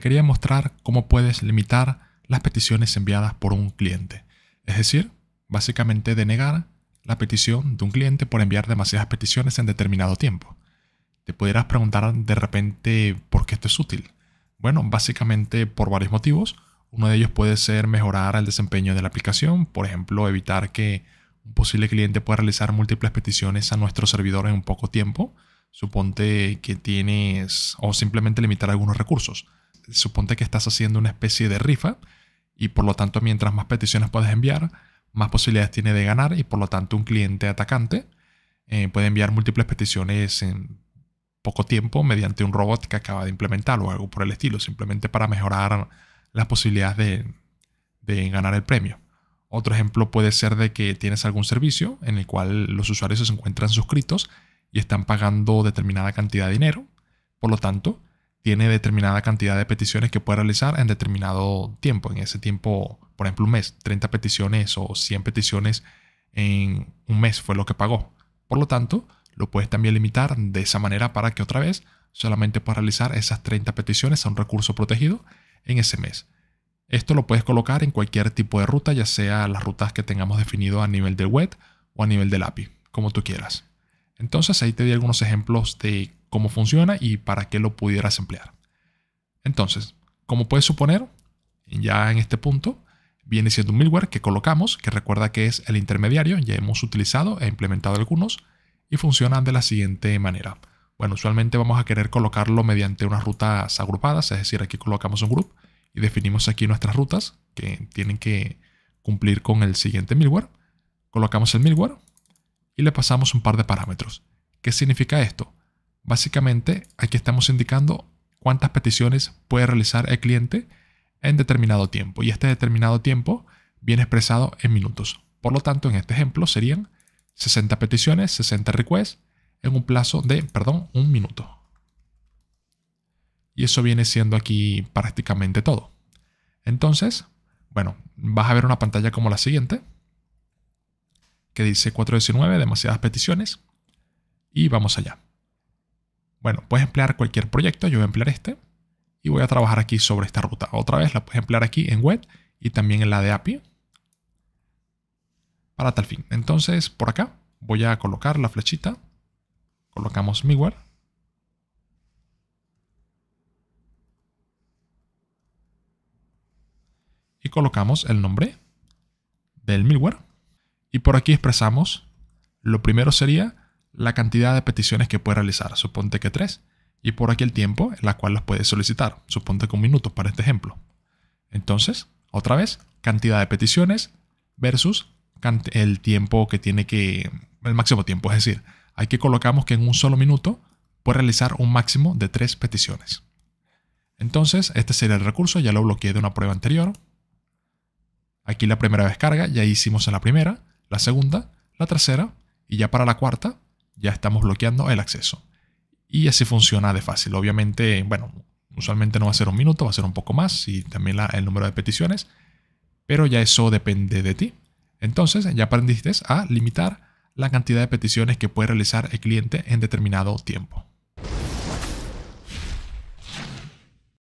quería mostrar cómo puedes limitar las peticiones enviadas por un cliente. Es decir, básicamente denegar la petición de un cliente por enviar demasiadas peticiones en determinado tiempo. Te pudieras preguntar de repente por qué esto es útil. Bueno, básicamente por varios motivos. Uno de ellos puede ser mejorar el desempeño de la aplicación, por ejemplo, evitar que un posible cliente pueda realizar múltiples peticiones a nuestro servidor en un poco tiempo. Suponte que tienes o simplemente limitar algunos recursos suponte que estás haciendo una especie de rifa y por lo tanto mientras más peticiones puedes enviar, más posibilidades tiene de ganar y por lo tanto un cliente atacante eh, puede enviar múltiples peticiones en poco tiempo mediante un robot que acaba de implementar o algo por el estilo, simplemente para mejorar las posibilidades de ganar el premio. Otro ejemplo puede ser de que tienes algún servicio en el cual los usuarios se encuentran suscritos y están pagando determinada cantidad de dinero. Por lo tanto, tiene determinada cantidad de peticiones que puede realizar en determinado tiempo. En ese tiempo, por ejemplo, un mes, 30 peticiones o 100 peticiones en un mes fue lo que pagó. Por lo tanto, lo puedes también limitar de esa manera para que otra vez solamente pueda realizar esas 30 peticiones a un recurso protegido en ese mes. Esto lo puedes colocar en cualquier tipo de ruta, ya sea las rutas que tengamos definido a nivel del web o a nivel del API, como tú quieras. Entonces ahí te di algunos ejemplos de cómo funciona y para qué lo pudieras emplear. Entonces, como puedes suponer, ya en este punto, viene siendo un milware que colocamos, que recuerda que es el intermediario, ya hemos utilizado e implementado algunos, y funcionan de la siguiente manera. Bueno, usualmente vamos a querer colocarlo mediante unas rutas agrupadas, es decir, aquí colocamos un group y definimos aquí nuestras rutas que tienen que cumplir con el siguiente milware. Colocamos el milware y le pasamos un par de parámetros. ¿Qué significa esto? Básicamente, aquí estamos indicando cuántas peticiones puede realizar el cliente en determinado tiempo. Y este determinado tiempo viene expresado en minutos. Por lo tanto, en este ejemplo serían 60 peticiones, 60 requests en un plazo de, perdón, un minuto. Y eso viene siendo aquí prácticamente todo. Entonces, bueno, vas a ver una pantalla como la siguiente, que dice 419, demasiadas peticiones, y vamos allá. Bueno, puedes emplear cualquier proyecto, yo voy a emplear este y voy a trabajar aquí sobre esta ruta. Otra vez la puedes emplear aquí en web y también en la de API para tal fin. Entonces, por acá voy a colocar la flechita, colocamos miware y colocamos el nombre del miware y por aquí expresamos, lo primero sería la cantidad de peticiones que puede realizar, suponte que tres, y por aquí el tiempo en la cual las puede solicitar, suponte que un minuto para este ejemplo. Entonces, otra vez, cantidad de peticiones versus el tiempo que tiene que, el máximo tiempo, es decir, ...hay que colocamos que en un solo minuto puede realizar un máximo de tres peticiones. Entonces, este sería el recurso, ya lo bloqueé de una prueba anterior. Aquí la primera descarga, ya hicimos en la primera, la segunda, la tercera, y ya para la cuarta ya estamos bloqueando el acceso. Y así funciona de fácil. Obviamente, bueno, usualmente no va a ser un minuto, va a ser un poco más y también el número de peticiones, pero ya eso depende de ti. Entonces ya aprendiste a limitar la cantidad de peticiones que puede realizar el cliente en determinado tiempo.